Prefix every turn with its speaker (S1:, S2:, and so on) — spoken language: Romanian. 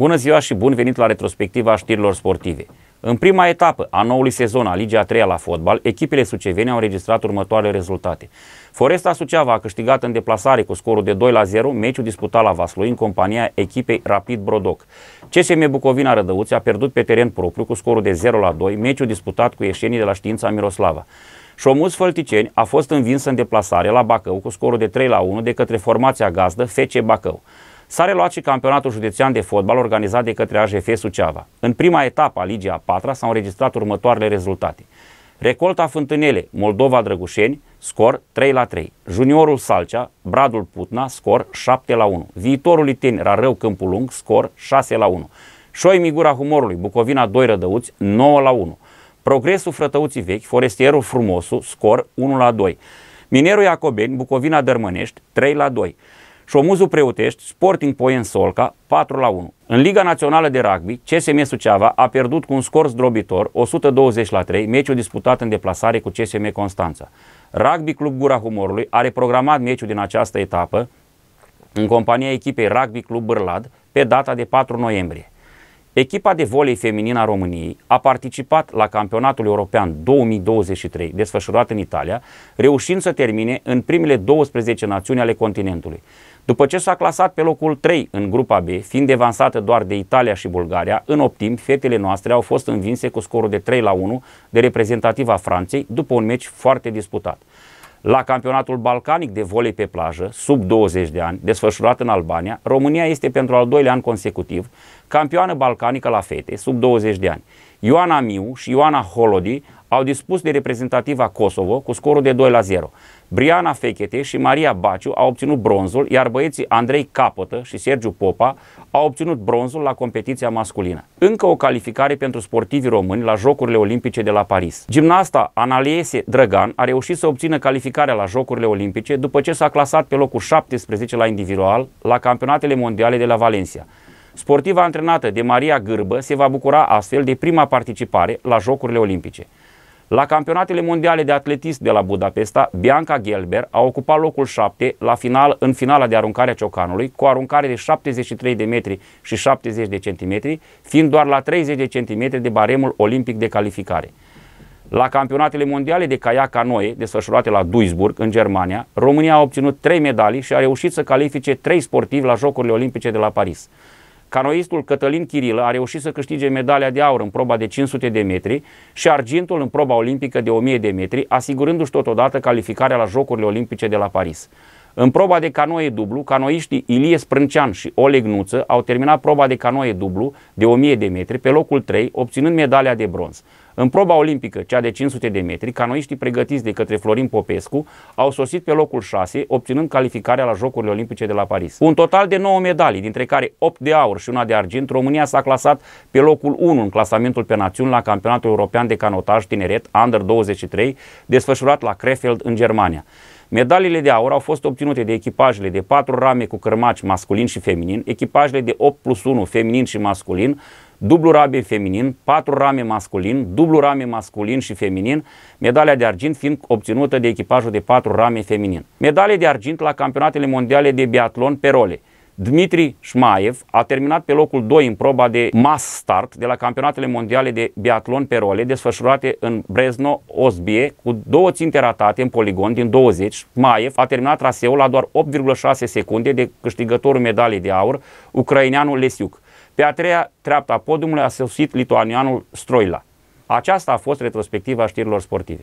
S1: Bună ziua și bun venit la retrospectiva știrilor sportive. În prima etapă a noului sezon a Ligii a 3 la fotbal, echipele sucevene au înregistrat următoarele rezultate. Foresta Suceava a câștigat în deplasare cu scorul de 2 la 0 meciul disputat la Vaslui în compania echipei Rapid Brodoc. CSM Bucovina Rădăuți a pierdut pe teren propriu cu scorul de 0 la 2 meciul disputat cu ieșenii de la Știința Miroslava. Șomuz Fălticeni a fost învins în deplasare la Bacău cu scorul de 3 la 1 de către formația gazdă FC Bacău. S-a reluat și campionatul județean de fotbal organizat de către AJF Suceava. În prima etapă a Ligii a patra s-au înregistrat următoarele rezultate. Recolta Fântânele, Moldova Drăgușeni, scor 3 la 3. Juniorul Salcea, Bradul Putna, scor 7 la 1. Viitorul Liteni, Rarău Câmpul Lung, scor 6 la 1. Șoi Migura Humorului, Bucovina 2 Rădăuți, 9 la 1. Progresul Frătăuții Vechi, Forestierul Frumosu, scor 1 la 2. Minerul Iacobeni, Bucovina Dărmănești, 3 la 2. Șomuzul Preutești, Sporting Poen Solca, 4 la 1. În Liga Națională de Rugby, CSM Suceava a pierdut cu un scor zdrobitor, 120 la 3, meciul disputat în deplasare cu CSM Constanța. Rugby Club Gura Humorului are programat meciul din această etapă în compania echipei Rugby Club Bârlad pe data de 4 noiembrie. Echipa de volei feminină a României a participat la campionatul european 2023 desfășurat în Italia, reușind să termine în primele 12 națiuni ale continentului. După ce s-a clasat pe locul 3 în grupa B, fiind devansată doar de Italia și Bulgaria, în optim, fetele noastre au fost învinse cu scorul de 3 la 1 de reprezentativa Franței după un meci foarte disputat. La campionatul balcanic de volei pe plajă, sub 20 de ani, desfășurat în Albania, România este pentru al doilea an consecutiv campioană balcanică la fete, sub 20 de ani. Ioana Miu și Ioana Holodi au dispus de reprezentativa Kosovo cu scorul de 2 la 0. Briana Fechete și Maria Baciu au obținut bronzul, iar băieții Andrei Capătă și Sergiu Popa au obținut bronzul la competiția masculină. Încă o calificare pentru sportivii români la Jocurile Olimpice de la Paris. Gimnasta Analiese Drăgan a reușit să obțină calificarea la Jocurile Olimpice după ce s-a clasat pe locul 17 la individual la campionatele mondiale de la Valencia. Sportiva antrenată de Maria Gârbă se va bucura astfel de prima participare la Jocurile Olimpice. La campionatele mondiale de atletism de la Budapesta, Bianca Gelber a ocupat locul 7 la final, în finala de aruncare a ciocanului, cu aruncare de 73 de metri și 70 de centimetri, fiind doar la 30 de centimetri de baremul olimpic de calificare. La campionatele mondiale de caiac canoe, desfășurate la Duisburg, în Germania, România a obținut 3 medalii și a reușit să califice 3 sportivi la Jocurile Olimpice de la Paris. Canoistul Cătălin Chirilă a reușit să câștige medalia de aur în proba de 500 de metri și argintul în proba olimpică de 1000 de metri, asigurându-și totodată calificarea la Jocurile Olimpice de la Paris. În proba de canoe dublu, canoiștii Ilie Sprâncean și Oleg Nuță au terminat proba de canoe dublu de 1000 de metri pe locul 3, obținând medalia de bronz. În proba olimpică, cea de 500 de metri, canoiștii pregătiți de către Florin Popescu au sosit pe locul 6, obținând calificarea la Jocurile Olimpice de la Paris. un total de 9 medalii, dintre care 8 de aur și una de argint, România s-a clasat pe locul 1 în clasamentul pe națiuni la Campionatul European de Canotaj Tineret Under 23, desfășurat la Krefeld în Germania. Medalile de aur au fost obținute de echipajele de patru rame cu cărmaci masculin și feminin, echipajele de 8 plus 1 feminin și masculin, dublu rame feminin, patru rame masculin, dublu rame masculin și feminin, medalia de argint fiind obținută de echipajul de patru rame feminin. Medalie de argint la campionatele mondiale de biatlon pe role – Dmitri Șmaev a terminat pe locul 2 în proba de mass start de la campionatele mondiale de biatlon pe role desfășurate în Brezno, Osbie, cu două ținte ratate în poligon din 20. Maiev a terminat traseul la doar 8,6 secunde de câștigătorul medalii de aur, ucraineanul Lesiuc. Pe a treia treaptă podiumului a sosit lituanianul Stroila. Aceasta a fost retrospectiva știrilor sportive.